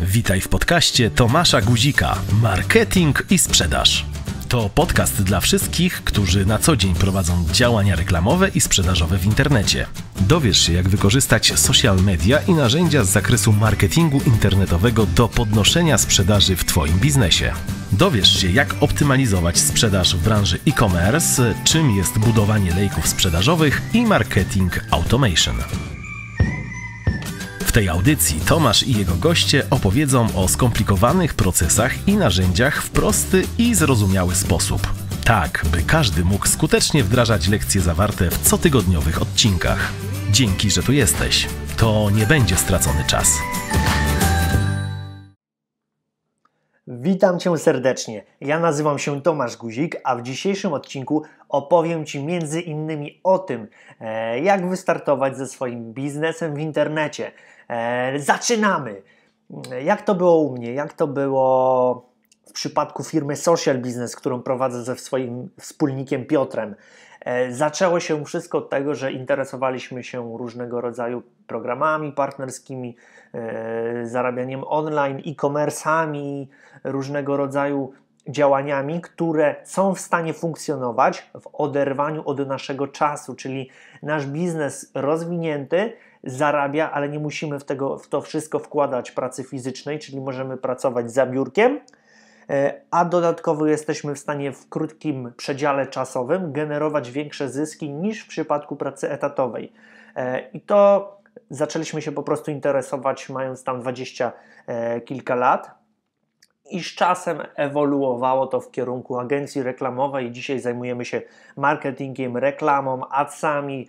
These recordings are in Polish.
Witaj w podcaście Tomasza Guzika Marketing i sprzedaż. To podcast dla wszystkich, którzy na co dzień prowadzą działania reklamowe i sprzedażowe w internecie. Dowiesz się, jak wykorzystać social media i narzędzia z zakresu marketingu internetowego do podnoszenia sprzedaży w Twoim biznesie. Dowiesz się, jak optymalizować sprzedaż w branży e-commerce, czym jest budowanie lejków sprzedażowych i marketing automation. W tej audycji Tomasz i jego goście opowiedzą o skomplikowanych procesach i narzędziach w prosty i zrozumiały sposób. Tak, by każdy mógł skutecznie wdrażać lekcje zawarte w cotygodniowych odcinkach. Dzięki, że tu jesteś. To nie będzie stracony czas. Witam Cię serdecznie. Ja nazywam się Tomasz Guzik, a w dzisiejszym odcinku opowiem Ci między innymi o tym, e, jak wystartować ze swoim biznesem w internecie. E, zaczynamy! Jak to było u mnie? Jak to było w przypadku firmy Social Business, którą prowadzę ze swoim wspólnikiem Piotrem? E, zaczęło się wszystko od tego, że interesowaliśmy się różnego rodzaju programami partnerskimi, e, zarabianiem online, e-commerce'ami, różnego rodzaju działaniami, które są w stanie funkcjonować w oderwaniu od naszego czasu, czyli nasz biznes rozwinięty zarabia, ale nie musimy w, tego, w to wszystko wkładać pracy fizycznej, czyli możemy pracować za biurkiem, E, a dodatkowo jesteśmy w stanie w krótkim przedziale czasowym generować większe zyski niż w przypadku pracy etatowej. E, I to zaczęliśmy się po prostu interesować, mając tam dwadzieścia e, kilka lat. I z czasem ewoluowało to w kierunku agencji reklamowej. Dzisiaj zajmujemy się marketingiem, reklamą, adsami,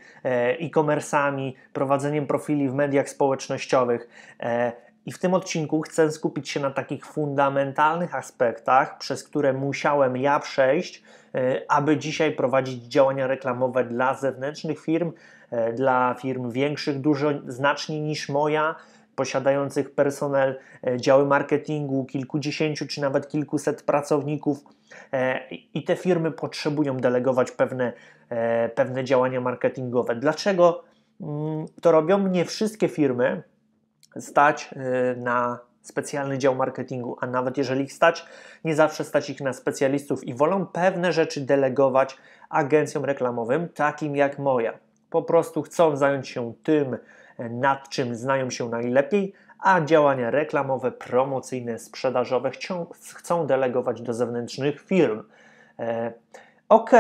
e-commerce'ami, prowadzeniem profili w mediach społecznościowych. E i w tym odcinku chcę skupić się na takich fundamentalnych aspektach, przez które musiałem ja przejść, e, aby dzisiaj prowadzić działania reklamowe dla zewnętrznych firm, e, dla firm większych, dużo znacznie niż moja, posiadających personel, e, działy marketingu, kilkudziesięciu czy nawet kilkuset pracowników. I te firmy potrzebują delegować pewne, pewne działania marketingowe. Dlaczego mm, to robią? Nie wszystkie firmy stać y, na specjalny dział marketingu, a nawet jeżeli ich stać, nie zawsze stać ich na specjalistów i wolą pewne rzeczy delegować agencjom reklamowym, takim jak moja. Po prostu chcą zająć się tym, e, nad czym znają się najlepiej, a działania reklamowe, promocyjne, sprzedażowe chcą, chcą delegować do zewnętrznych firm. E, ok,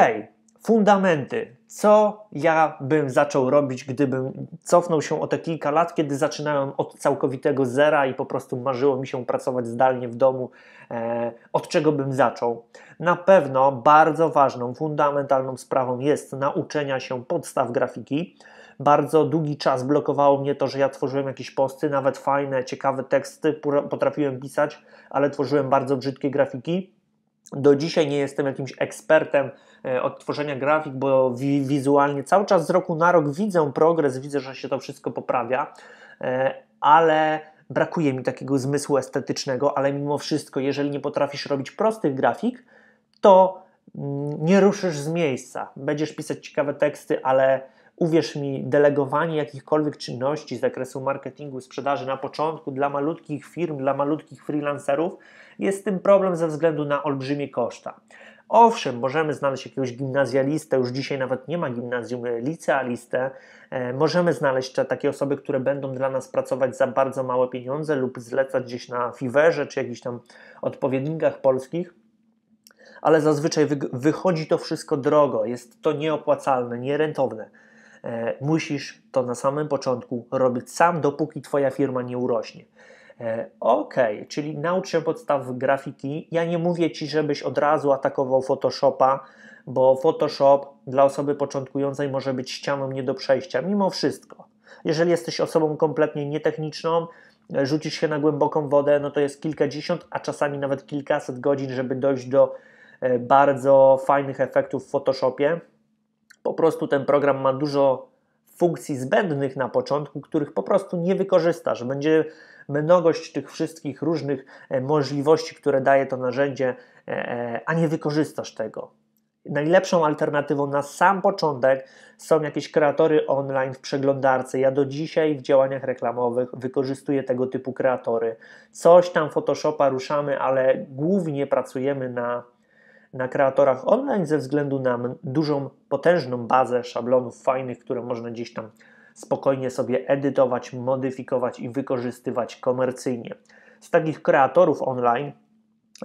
fundamenty co ja bym zaczął robić, gdybym cofnął się o te kilka lat, kiedy zaczynałem od całkowitego zera i po prostu marzyło mi się pracować zdalnie w domu, e, od czego bym zaczął? Na pewno bardzo ważną, fundamentalną sprawą jest nauczenia się podstaw grafiki. Bardzo długi czas blokowało mnie to, że ja tworzyłem jakieś posty, nawet fajne, ciekawe teksty potrafiłem pisać, ale tworzyłem bardzo brzydkie grafiki. Do dzisiaj nie jestem jakimś ekspertem E, odtworzenia grafik, bo wi wizualnie cały czas z roku na rok widzę progres, widzę, że się to wszystko poprawia, e, ale brakuje mi takiego zmysłu estetycznego, ale mimo wszystko, jeżeli nie potrafisz robić prostych grafik, to mm, nie ruszysz z miejsca. Będziesz pisać ciekawe teksty, ale uwierz mi, delegowanie jakichkolwiek czynności z zakresu marketingu, sprzedaży na początku dla malutkich firm, dla malutkich freelancerów jest tym problem ze względu na olbrzymie koszta. Owszem, możemy znaleźć jakiegoś gimnazjalistę, już dzisiaj nawet nie ma gimnazjum, e, licealistę. E, możemy znaleźć takie osoby, które będą dla nas pracować za bardzo małe pieniądze lub zlecać gdzieś na Fiverze czy jakichś tam odpowiednikach polskich ale zazwyczaj wychodzi to wszystko drogo, jest to nieopłacalne, nierentowne. E, musisz to na samym początku robić sam, dopóki Twoja firma nie urośnie. E, OK, czyli naucz się podstaw grafiki. Ja nie mówię ci, żebyś od razu atakował Photoshopa, bo Photoshop dla osoby początkującej może być ścianą nie do przejścia, mimo wszystko. Jeżeli jesteś osobą kompletnie nietechniczną, e, rzucisz się na głęboką wodę, no to jest kilkadziesiąt, a czasami nawet kilkaset godzin, żeby dojść do e, bardzo fajnych efektów w Photoshopie. Po prostu ten program ma dużo funkcji zbędnych na początku, których po prostu nie wykorzystasz. Będzie mnogość tych wszystkich różnych e, możliwości, które daje to narzędzie, e, e, a nie wykorzystasz tego. Najlepszą alternatywą na sam początek są jakieś kreatory online w przeglądarce. Ja do dzisiaj w działaniach reklamowych wykorzystuję tego typu kreatory. Coś tam Photoshopa ruszamy, ale głównie pracujemy na na kreatorach online ze względu na dużą, potężną bazę szablonów fajnych, które można gdzieś tam spokojnie sobie edytować, modyfikować i wykorzystywać komercyjnie. Z takich kreatorów online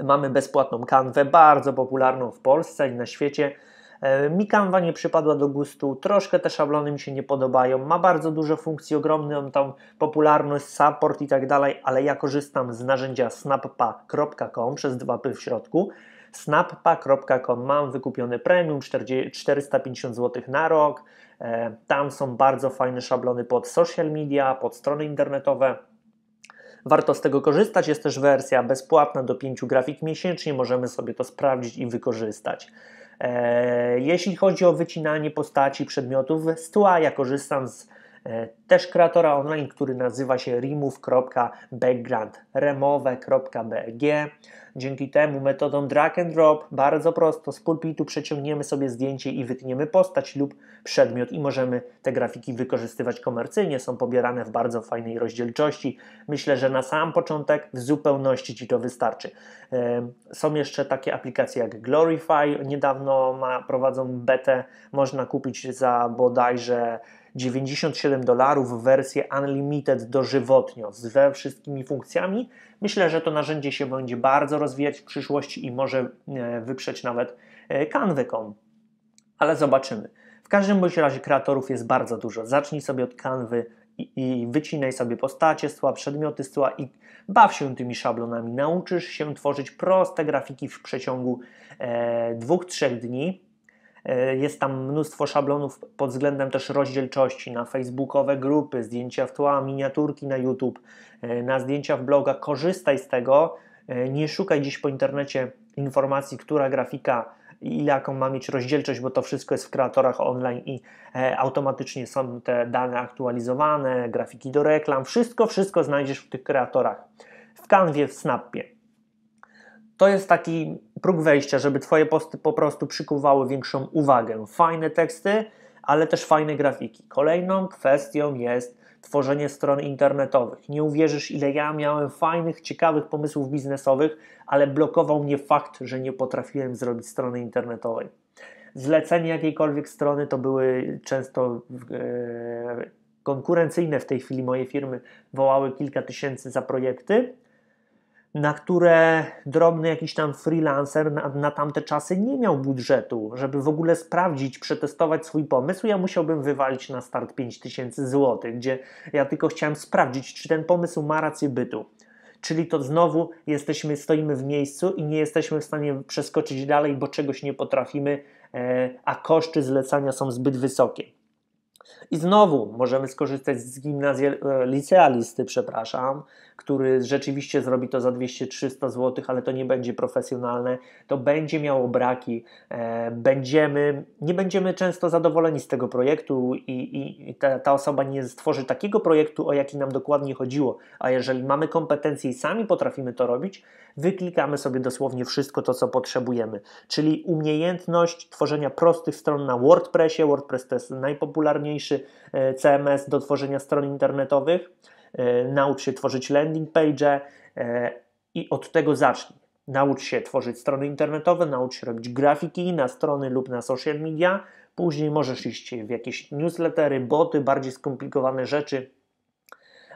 mamy bezpłatną kanwę, bardzo popularną w Polsce i na świecie. E, mi kanwa nie przypadła do gustu, troszkę te szablony mi się nie podobają, ma bardzo dużo funkcji, ogromną tą popularność, support i tak dalej, ale ja korzystam z narzędzia snappa.com przez dwa py w środku snappa.com. Mam wykupione premium 450 zł na rok. E, tam są bardzo fajne szablony pod social media, pod strony internetowe. Warto z tego korzystać. Jest też wersja bezpłatna do 5 grafik miesięcznie. Możemy sobie to sprawdzić i wykorzystać. E, jeśli chodzi o wycinanie postaci, przedmiotów z tła, ja korzystam z E, też kreatora online, który nazywa się remove.background, remowe.bg. Dzięki temu metodą drag and drop bardzo prosto z pulpitu przeciągniemy sobie zdjęcie i wytniemy postać lub przedmiot i możemy te grafiki wykorzystywać komercyjnie, są pobierane w bardzo fajnej rozdzielczości. Myślę, że na sam początek w zupełności Ci to wystarczy. E, są jeszcze takie aplikacje jak Glorify, niedawno ma, prowadzą betę, można kupić za bodajże 97 dolarów w wersję Unlimited dożywotnio ze wszystkimi funkcjami. Myślę, że to narzędzie się będzie bardzo rozwijać w przyszłości i może e, wyprzeć nawet e, Canvy.com, ale zobaczymy. W każdym bądź razie kreatorów jest bardzo dużo. Zacznij sobie od Canvy i, i wycinaj sobie postacie z tła, przedmioty z tła i baw się tymi szablonami. Nauczysz się tworzyć proste grafiki w przeciągu 2-3 e, dni E, jest tam mnóstwo szablonów pod względem też rozdzielczości na facebookowe grupy, zdjęcia w tła, miniaturki na YouTube, e, na zdjęcia w bloga. Korzystaj z tego. E, nie szukaj dziś po internecie informacji, która grafika i jaką ma mieć rozdzielczość, bo to wszystko jest w kreatorach online i automatycznie są te dane aktualizowane, grafiki do reklam, wszystko, wszystko znajdziesz w tych kreatorach. W Canwie, w Snapie to jest taki próg wejścia, żeby Twoje posty po prostu przykuwały większą uwagę. Fajne teksty, ale też fajne grafiki. Kolejną kwestią jest tworzenie stron internetowych. Nie uwierzysz, ile ja miałem fajnych, ciekawych pomysłów biznesowych, ale blokował mnie fakt, że nie potrafiłem zrobić strony internetowej. Zlecenie jakiejkolwiek strony to były często e, konkurencyjne w tej chwili moje firmy, wołały kilka tysięcy za projekty na które drobny jakiś tam freelancer na, na tamte czasy nie miał budżetu, żeby w ogóle sprawdzić, przetestować swój pomysł. Ja musiałbym wywalić na start 5000 zł, gdzie ja tylko chciałem sprawdzić, czy ten pomysł ma rację bytu. Czyli to znowu jesteśmy, stoimy w miejscu i nie jesteśmy w stanie przeskoczyć dalej, bo czegoś nie potrafimy, e, a koszty zlecania są zbyt wysokie. I znowu możemy skorzystać z gimnazji, e, licealisty, przepraszam, który rzeczywiście zrobi to za 200-300 zł, ale to nie będzie profesjonalne, to będzie miało braki. E, będziemy, nie będziemy często zadowoleni z tego projektu i, i, i ta, ta osoba nie stworzy takiego projektu, o jaki nam dokładnie chodziło. A jeżeli mamy kompetencje i sami potrafimy to robić, wyklikamy sobie dosłownie wszystko to, co potrzebujemy. Czyli umiejętność tworzenia prostych stron na WordPressie. WordPress to jest najpopularniejszy czy e, CMS do tworzenia stron internetowych. E, naucz się tworzyć landing page e, i od tego zacznij. Naucz się tworzyć strony internetowe, naucz się robić grafiki na strony lub na social media. Później możesz iść w jakieś newslettery, boty, bardziej skomplikowane rzeczy,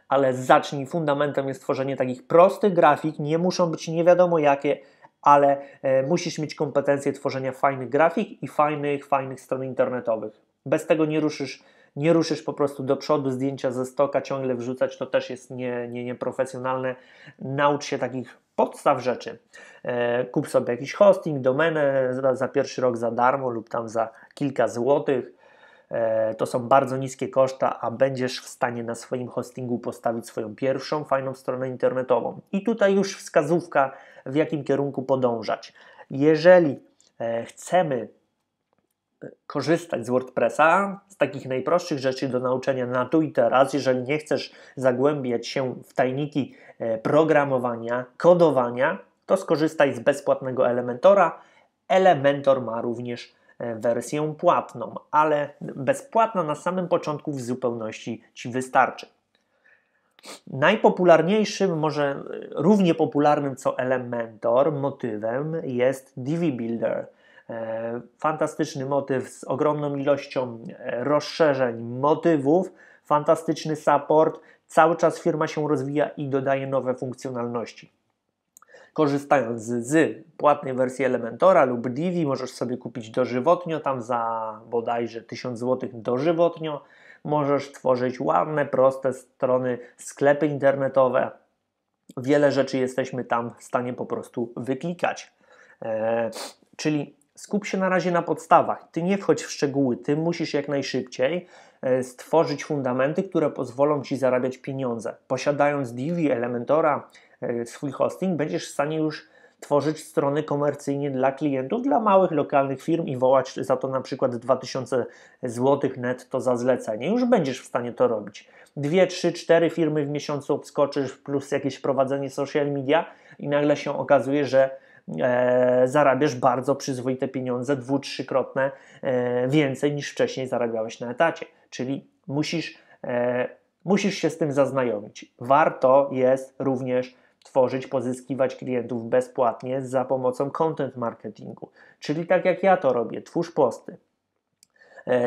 ale zacznij. Fundamentem jest tworzenie takich prostych grafik, nie muszą być nie wiadomo jakie, ale e, musisz mieć kompetencje tworzenia fajnych grafik i fajnych, fajnych stron internetowych. Bez tego nie ruszysz nie ruszysz po prostu do przodu, zdjęcia ze stoka ciągle wrzucać, to też jest nieprofesjonalne. Nie, nie Naucz się takich podstaw rzeczy. E, kup sobie jakiś hosting, domenę za, za pierwszy rok za darmo lub tam za kilka złotych. E, to są bardzo niskie koszta, a będziesz w stanie na swoim hostingu postawić swoją pierwszą fajną stronę internetową. I tutaj już wskazówka, w jakim kierunku podążać. Jeżeli e, chcemy korzystać z WordPressa, z takich najprostszych rzeczy do nauczenia na tu i teraz, jeżeli nie chcesz zagłębiać się w tajniki e, programowania, kodowania, to skorzystaj z bezpłatnego Elementora. Elementor ma również e, wersję płatną, ale bezpłatna na samym początku w zupełności Ci wystarczy. Najpopularniejszym, może e, równie popularnym co Elementor, motywem jest DV Builder – E, fantastyczny motyw z ogromną ilością e, rozszerzeń, motywów, fantastyczny support. Cały czas firma się rozwija i dodaje nowe funkcjonalności. Korzystając z, z płatnej wersji Elementora lub Divi, możesz sobie kupić dożywotnio, tam za bodajże 1000 zł dożywotnio. Możesz tworzyć ładne, proste strony, sklepy internetowe. Wiele rzeczy jesteśmy tam w stanie po prostu wyklikać. Eee, czyli skup się na razie na podstawach. Ty nie wchodź w szczegóły, ty musisz jak najszybciej e, stworzyć fundamenty, które pozwolą ci zarabiać pieniądze. Posiadając Divi, Elementora, e, swój hosting, będziesz w stanie już tworzyć strony komercyjne dla klientów, dla małych, lokalnych firm i wołać za to na przykład 2000 zł netto za zlecenie. Już będziesz w stanie to robić. Dwie, trzy, cztery firmy w miesiącu obskoczysz, plus jakieś prowadzenie social media i nagle się okazuje, że E, zarabiasz bardzo przyzwoite pieniądze, dwu, trzykrotne e, więcej niż wcześniej zarabiałeś na etacie. Czyli musisz, e, musisz się z tym zaznajomić. Warto jest również tworzyć, pozyskiwać klientów bezpłatnie za pomocą content marketingu. Czyli tak jak ja to robię, twórz posty,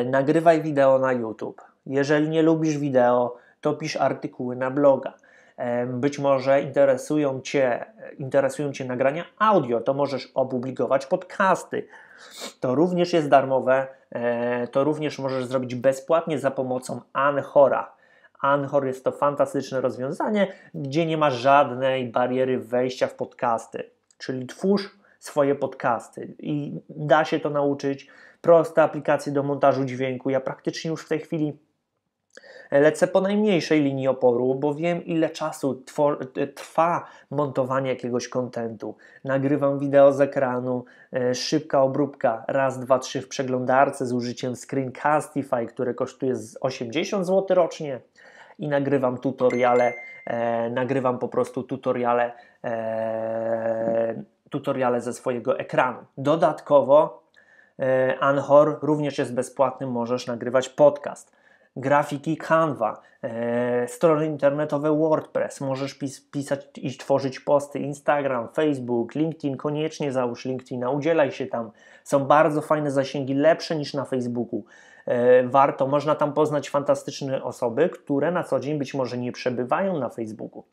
nagrywaj wideo na YouTube. Jeżeli nie lubisz wideo, to pisz artykuły na bloga. Być może interesują cię, interesują cię nagrania audio, to możesz opublikować podcasty. To również jest darmowe, e, to również możesz zrobić bezpłatnie za pomocą Anchora. Anchor jest to fantastyczne rozwiązanie, gdzie nie ma żadnej bariery wejścia w podcasty. Czyli twórz swoje podcasty i da się to nauczyć. Proste aplikacje do montażu dźwięku. Ja praktycznie już w tej chwili Lecę po najmniejszej linii oporu, bo wiem ile czasu e, trwa montowanie jakiegoś kontentu. Nagrywam wideo z ekranu, e, szybka obróbka, raz, dwa, trzy w przeglądarce z użyciem Screencastify, które kosztuje 80 zł rocznie i nagrywam tutoriale, e, nagrywam po prostu tutoriale, e, tutoriale ze swojego ekranu. Dodatkowo e, Anhor również jest bezpłatny, możesz nagrywać podcast grafiki Canva, e, strony internetowe WordPress, możesz pis pisać i tworzyć posty Instagram, Facebook, LinkedIn, koniecznie załóż LinkedIna, udzielaj się tam. Są bardzo fajne zasięgi, lepsze niż na Facebooku. E, warto, można tam poznać fantastyczne osoby, które na co dzień być może nie przebywają na Facebooku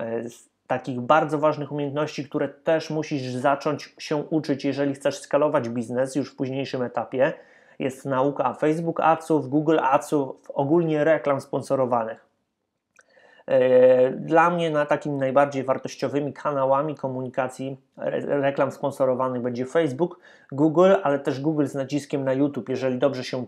e, takich bardzo ważnych umiejętności, które też musisz zacząć się uczyć, jeżeli chcesz skalować biznes już w późniejszym etapie, jest nauka Facebook Adsów, Google Adsów, ogólnie reklam sponsorowanych. E, dla mnie na takim najbardziej wartościowymi kanałami komunikacji reklam sponsorowanych będzie Facebook, Google, ale też Google z naciskiem na YouTube. Jeżeli dobrze się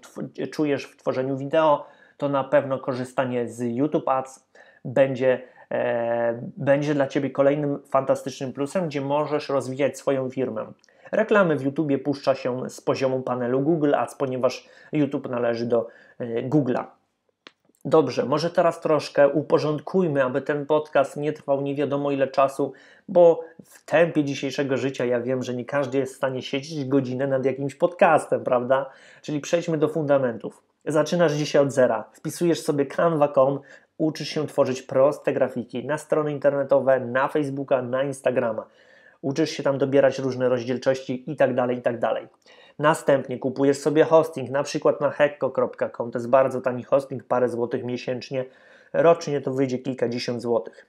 czujesz w tworzeniu wideo, to na pewno korzystanie z YouTube Ads będzie, e, będzie dla Ciebie kolejnym fantastycznym plusem, gdzie możesz rozwijać swoją firmę. Reklamy w YouTube puszcza się z poziomu panelu Google Ads, ponieważ YouTube należy do e, Google'a. Dobrze, może teraz troszkę uporządkujmy, aby ten podcast nie trwał nie wiadomo ile czasu, bo w tempie dzisiejszego życia ja wiem, że nie każdy jest w stanie siedzieć godzinę nad jakimś podcastem, prawda? Czyli przejdźmy do fundamentów. Zaczynasz dzisiaj od zera. Wpisujesz sobie canva.com, uczysz się tworzyć proste grafiki na strony internetowe, na Facebooka, na Instagrama uczysz się tam dobierać różne rozdzielczości itd., tak itd. Tak Następnie kupujesz sobie hosting, na przykład na hekko.com, to jest bardzo tani hosting, parę złotych miesięcznie, rocznie to wyjdzie kilkadziesiąt złotych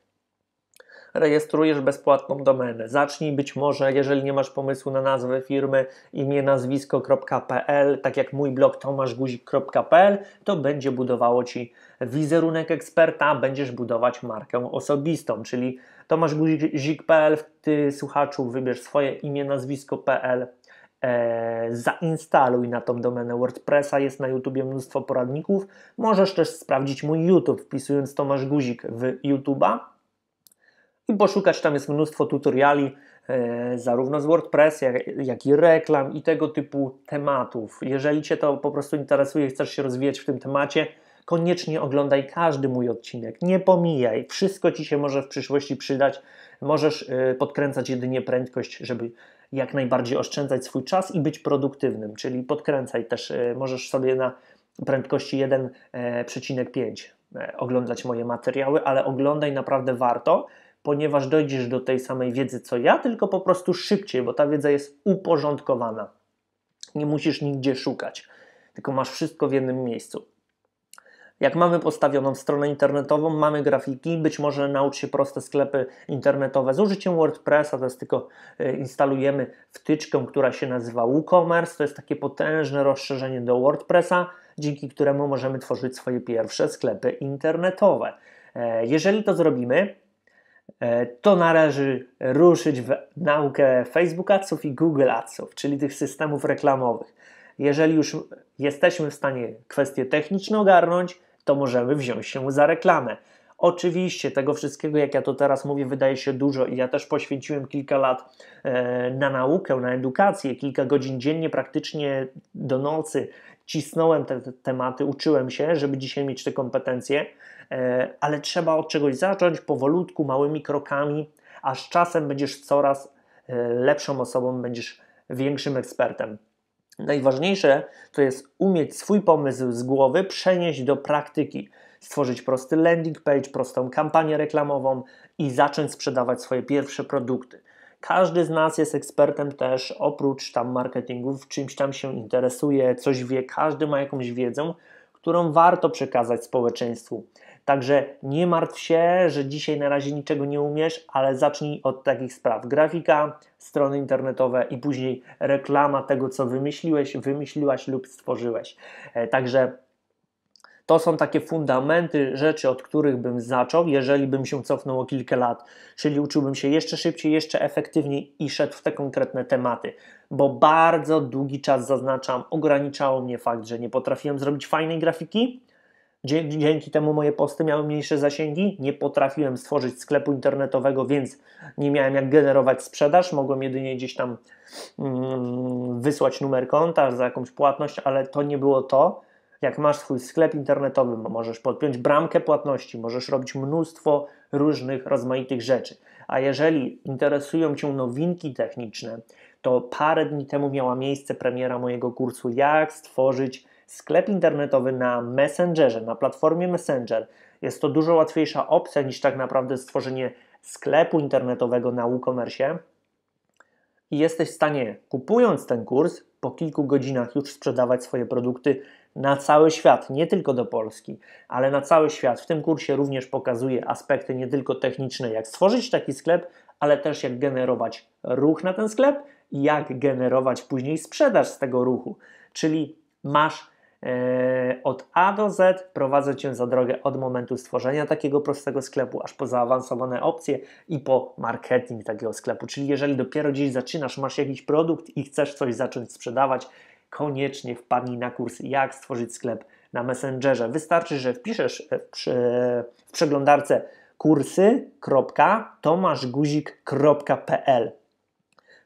rejestrujesz bezpłatną domenę. Zacznij być może, jeżeli nie masz pomysłu na nazwę firmy, imię, nazwisko.pl, tak jak mój blog tomaszguzik.pl, to będzie budowało Ci wizerunek eksperta, będziesz budować markę osobistą, czyli tomaszguzik.pl, Ty słuchaczu wybierz swoje imię, nazwisko.pl, E, zainstaluj na tą domenę WordPressa, jest na YouTubie mnóstwo poradników. Możesz też sprawdzić mój YouTube, wpisując Tomasz Guzik w YouTube'a i poszukać. Tam jest mnóstwo tutoriali, e, zarówno z WordPress, jak, jak, i reklam i tego typu tematów. Jeżeli Cię to po prostu interesuje, chcesz się rozwijać w tym temacie, koniecznie oglądaj każdy mój odcinek. Nie pomijaj, wszystko Ci się może w przyszłości przydać. Możesz e, podkręcać jedynie prędkość, żeby jak najbardziej oszczędzać swój czas i być produktywnym, czyli podkręcaj też, e, możesz sobie na prędkości 1,5 oglądać moje materiały, ale oglądaj naprawdę warto ponieważ dojdziesz do tej samej wiedzy co ja, tylko po prostu szybciej, bo ta wiedza jest uporządkowana. Nie musisz nigdzie szukać, tylko masz wszystko w jednym miejscu. Jak mamy postawioną stronę internetową, mamy grafiki, być może naucz się proste sklepy internetowe z użyciem WordPressa, to jest tylko e, instalujemy wtyczkę, która się nazywa WooCommerce, to jest takie potężne rozszerzenie do WordPressa, dzięki któremu możemy tworzyć swoje pierwsze sklepy internetowe. E, jeżeli to zrobimy, E, to należy ruszyć w naukę Facebook Adsów i Google Adsów, czyli tych systemów reklamowych. Jeżeli już jesteśmy w stanie kwestie techniczne ogarnąć, to możemy wziąć się za reklamę. Oczywiście tego wszystkiego, jak ja to teraz mówię, wydaje się dużo i ja też poświęciłem kilka lat e, na naukę, na edukację, kilka godzin dziennie, praktycznie do nocy cisnąłem te, te tematy, uczyłem się, żeby dzisiaj mieć te kompetencje, e, ale trzeba od czegoś zacząć powolutku, małymi krokami, aż czasem będziesz coraz e, lepszą osobą, będziesz większym ekspertem. Najważniejsze to jest umieć swój pomysł z głowy przenieść do praktyki, stworzyć prosty landing page, prostą kampanię reklamową i zacząć sprzedawać swoje pierwsze produkty. Każdy z nas jest ekspertem też, oprócz tam marketingu, czymś tam się interesuje, coś wie, każdy ma jakąś wiedzę, którą warto przekazać społeczeństwu. Także nie martw się, że dzisiaj na razie niczego nie umiesz, ale zacznij od takich spraw: grafika, strony internetowe i później reklama tego, co wymyśliłeś, wymyśliłaś lub stworzyłeś. E, także to są takie fundamenty rzeczy, od których bym zaczął, jeżeli bym się cofnął o kilka lat, czyli uczyłbym się jeszcze szybciej, jeszcze efektywniej i szedł w te konkretne tematy, bo bardzo długi czas zaznaczam, ograniczało mnie fakt, że nie potrafiłem zrobić fajnej grafiki, Dzięki temu moje posty miały mniejsze zasięgi. Nie potrafiłem stworzyć sklepu internetowego, więc nie miałem jak generować sprzedaż. Mogłem jedynie gdzieś tam mm, wysłać numer konta za jakąś płatność, ale to nie było to. Jak masz swój sklep internetowy, możesz podpiąć bramkę płatności, możesz robić mnóstwo różnych rozmaitych rzeczy. A jeżeli interesują Cię nowinki techniczne, to parę dni temu miała miejsce premiera mojego kursu Jak stworzyć sklep internetowy na Messengerze, na platformie Messenger. Jest to dużo łatwiejsza opcja niż tak naprawdę stworzenie sklepu internetowego na WooCommerce. I jesteś w stanie, kupując ten kurs, po kilku godzinach już sprzedawać swoje produkty na cały świat, nie tylko do Polski, ale na cały świat. W tym kursie również pokazuję aspekty nie tylko techniczne, jak stworzyć taki sklep, ale też jak generować ruch na ten sklep i jak generować później sprzedaż z tego ruchu. Czyli masz e, od A do Z prowadzę Cię za drogę od momentu stworzenia takiego prostego sklepu, aż po zaawansowane opcje i po marketing takiego sklepu. Czyli jeżeli dopiero dziś zaczynasz, masz jakiś produkt i chcesz coś zacząć sprzedawać, koniecznie wpadnij na kurs Jak stworzyć sklep na Messengerze. Wystarczy, że wpiszesz e, w przeglądarce kursy.tomaszguzik.pl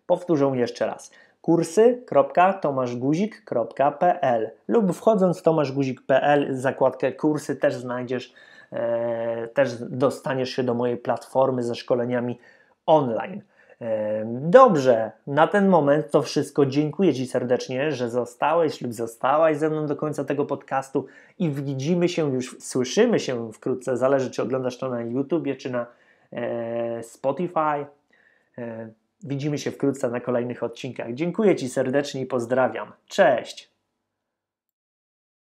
Powtórzę jeszcze raz kursy.tomaszguzik.pl lub wchodząc w tomaszguzik.pl zakładkę kursy też znajdziesz, e, też dostaniesz się do mojej platformy ze szkoleniami online. Dobrze, na ten moment to wszystko. Dziękuję Ci serdecznie, że zostałeś lub zostałaś ze mną do końca tego podcastu i widzimy się już, słyszymy się wkrótce. Zależy, czy oglądasz to na YouTubie, czy na e, Spotify. E, widzimy się wkrótce na kolejnych odcinkach. Dziękuję Ci serdecznie i pozdrawiam. Cześć!